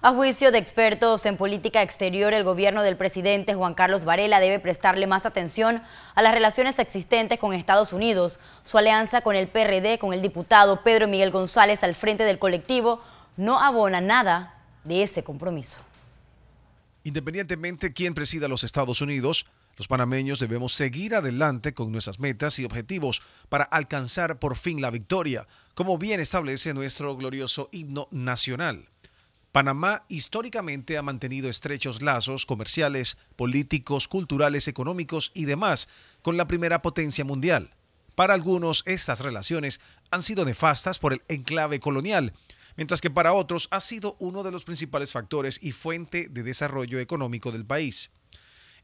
A juicio de expertos en política exterior, el gobierno del presidente Juan Carlos Varela debe prestarle más atención a las relaciones existentes con Estados Unidos. Su alianza con el PRD, con el diputado Pedro Miguel González al frente del colectivo, no abona nada de ese compromiso. Independientemente quién presida los Estados Unidos, los panameños debemos seguir adelante con nuestras metas y objetivos para alcanzar por fin la victoria, como bien establece nuestro glorioso himno nacional. Panamá históricamente ha mantenido estrechos lazos comerciales, políticos, culturales, económicos y demás con la primera potencia mundial. Para algunos, estas relaciones han sido nefastas por el enclave colonial, mientras que para otros ha sido uno de los principales factores y fuente de desarrollo económico del país.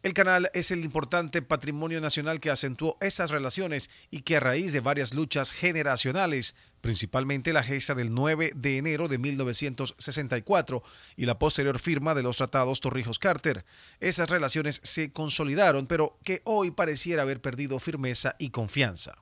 El canal es el importante patrimonio nacional que acentuó esas relaciones y que a raíz de varias luchas generacionales principalmente la gesta del 9 de enero de 1964 y la posterior firma de los tratados Torrijos-Carter. Esas relaciones se consolidaron, pero que hoy pareciera haber perdido firmeza y confianza.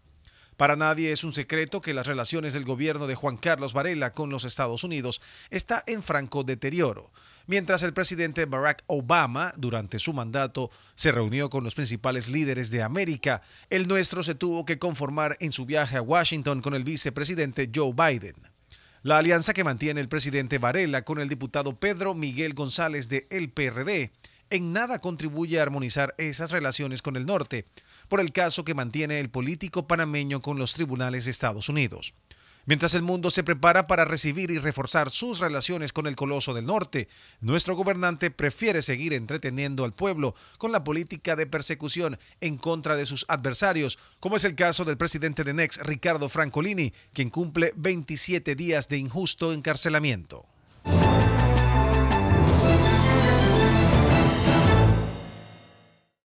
Para nadie es un secreto que las relaciones del gobierno de Juan Carlos Varela con los Estados Unidos está en franco deterioro. Mientras el presidente Barack Obama, durante su mandato, se reunió con los principales líderes de América, el nuestro se tuvo que conformar en su viaje a Washington con el vicepresidente Joe Biden. La alianza que mantiene el presidente Varela con el diputado Pedro Miguel González de el PRD en nada contribuye a armonizar esas relaciones con el norte, por el caso que mantiene el político panameño con los tribunales de Estados Unidos. Mientras el mundo se prepara para recibir y reforzar sus relaciones con el coloso del norte, nuestro gobernante prefiere seguir entreteniendo al pueblo con la política de persecución en contra de sus adversarios, como es el caso del presidente de Nex, Ricardo Francolini, quien cumple 27 días de injusto encarcelamiento.